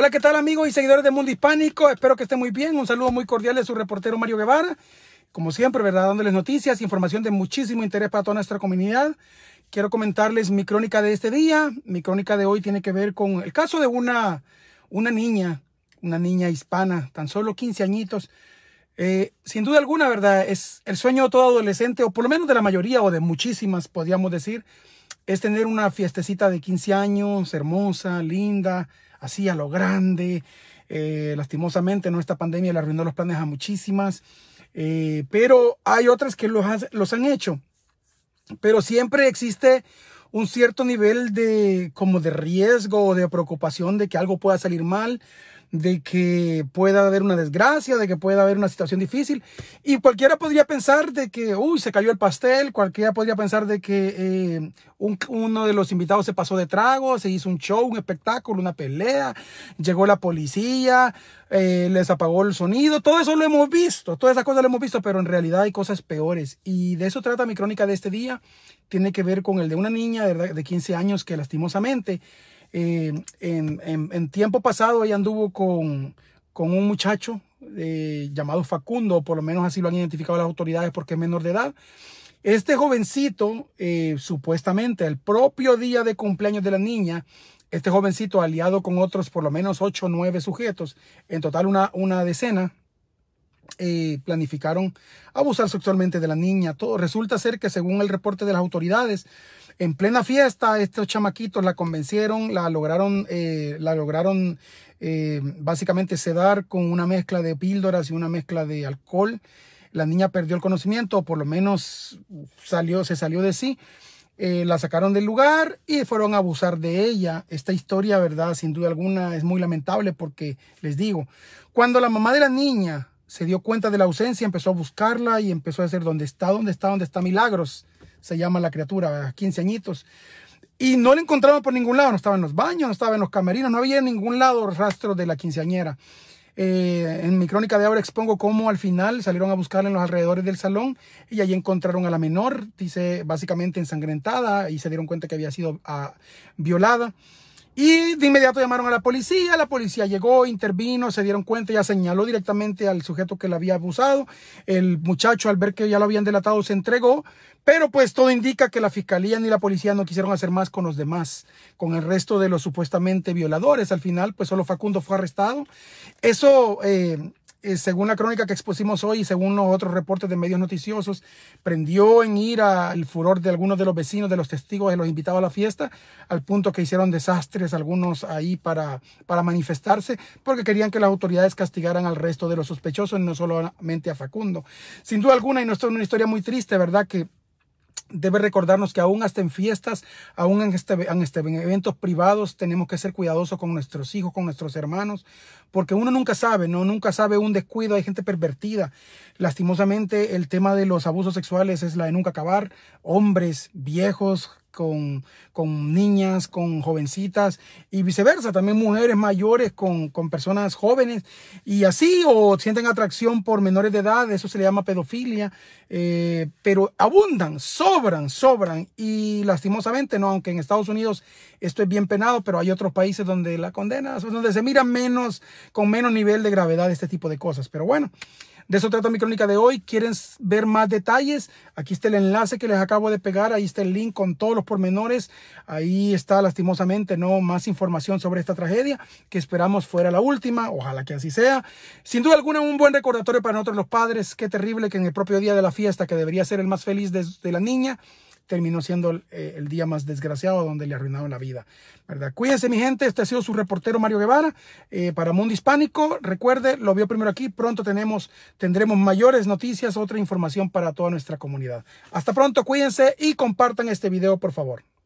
Hola, ¿qué tal amigos y seguidores de Mundo Hispánico? Espero que estén muy bien. Un saludo muy cordial de su reportero Mario Guevara. Como siempre, ¿verdad? Dándoles noticias, información de muchísimo interés para toda nuestra comunidad. Quiero comentarles mi crónica de este día. Mi crónica de hoy tiene que ver con el caso de una, una niña, una niña hispana, tan solo 15 añitos. Eh, sin duda alguna, ¿verdad? Es el sueño de todo adolescente, o por lo menos de la mayoría, o de muchísimas, podríamos decir, es tener una fiestecita de 15 años, hermosa, linda, así a lo grande. Eh, lastimosamente, ¿no? esta pandemia le arruinó los planes a muchísimas. Eh, pero hay otras que los, han hecho. Pero siempre existe un cierto nivel de como de riesgo o de preocupación de que algo pueda salir mal de que pueda haber una desgracia, de que pueda haber una situación difícil. Y cualquiera podría pensar de que, uy, se cayó el pastel, cualquiera podría pensar de que eh, uno de los invitados se pasó de trago, se hizo un show, un espectáculo, una pelea, llegó la policía, eh, les apagó el sonido, todo eso lo hemos visto, todas esas cosas lo hemos visto, pero en realidad hay cosas peores. Y de eso trata mi crónica de este día, tiene que ver con el de una niña de, de 15 años que lastimosamente eh, en, tiempo pasado ella anduvo con, un muchacho eh, llamado Facundo, por lo menos así lo han identificado las autoridades porque es menor de edad. Este jovencito, eh, supuestamente el propio día de cumpleaños de la niña, este jovencito aliado con otros por lo menos 8 o 9 sujetos, en total una, una decena, eh, planificaron abusar sexualmente de la niña. Todo resulta ser que según el reporte de las autoridades, en plena fiesta estos chamaquitos la convencieron, la lograron, eh, la lograron eh, básicamente sedar con una mezcla de píldoras y una mezcla de alcohol. La niña perdió el conocimiento, o por lo menos salió, se salió de sí. la sacaron del lugar y fueron a abusar de ella. Esta historia, ¿verdad? Sin duda alguna es muy lamentable porque les digo, cuando la mamá de la niña se dio cuenta de la ausencia, empezó a buscarla y empezó a decir, ¿dónde está? ¿Dónde está? ¿Dónde está Milagros? Se llama la criatura, quinceañitos. Y no la encontraban por ningún lado, no estaba en los baños, no estaba en los camerinos, no había en ningún lado rastro de la quinceañera. Eh, en mi crónica de ahora expongo cómo al final salieron a buscarla en los alrededores del salón y allí encontraron a la menor, dice, básicamente ensangrentada y se dieron cuenta que había sido ah, violada. Y de inmediato llamaron a la policía, la policía llegó, intervino, se dieron cuenta, ya señaló directamente al sujeto que la había abusado. El muchacho al ver que ya lo habían delatado se entregó, pero pues todo indica que la fiscalía ni la policía no quisieron hacer más con los demás, con el resto de los supuestamente violadores. Al final pues solo Facundo fue arrestado. Eso eh, eh, según la crónica que expusimos hoy y según los otros reportes de medios noticiosos, prendió en ira el furor de algunos de los vecinos, de los testigos, de los invitados a la fiesta, al punto que hicieron desastres algunos ahí para, para manifestarse, porque querían que las autoridades castigaran al resto de los sospechosos, no solamente a Facundo. Sin duda alguna, y no es una historia muy triste, ¿verdad? Que debe recordarnos que aún hasta en fiestas, aún en, este, en, este, eventos privados, tenemos que ser cuidadosos con nuestros hijos, con nuestros hermanos, porque uno nunca sabe, ¿no? Nunca sabe un descuido, hay gente pervertida. Lastimosamente, el tema de los abusos sexuales es la de nunca acabar. Hombres, viejos, con, con niñas, con jovencitas y viceversa, también mujeres mayores con, con personas jóvenes y así o sienten atracción por menores de edad, eso se le llama pedofilia, eh, pero abundan, sobran, sobran y lastimosamente, no, aunque en Estados Unidos esto es bien penado, pero hay otros países donde la condena, donde se mira menos, con menos nivel de gravedad este tipo de cosas, pero bueno. De eso trata mi crónica de hoy. ¿Quieren ver más detalles? Aquí está el enlace que les acabo de pegar. Ahí está el link con todos los pormenores. Ahí está lastimosamente no más información sobre esta tragedia que esperamos fuera la última. Ojalá que así sea. Sin duda alguna un buen recordatorio para nosotros los padres. Qué terrible que en el propio día de la fiesta que debería ser el más feliz de, de la niña terminó siendo eh, el, día más desgraciado donde le arruinaron la vida. ¿verdad? Cuídense, mi gente. Este ha sido su reportero Mario Guevara eh, para Mundo Hispánico. Recuerde, lo vio primero aquí. Pronto tenemos, tendremos mayores noticias, otra información para toda nuestra comunidad. Hasta pronto, cuídense y compartan este video, por favor.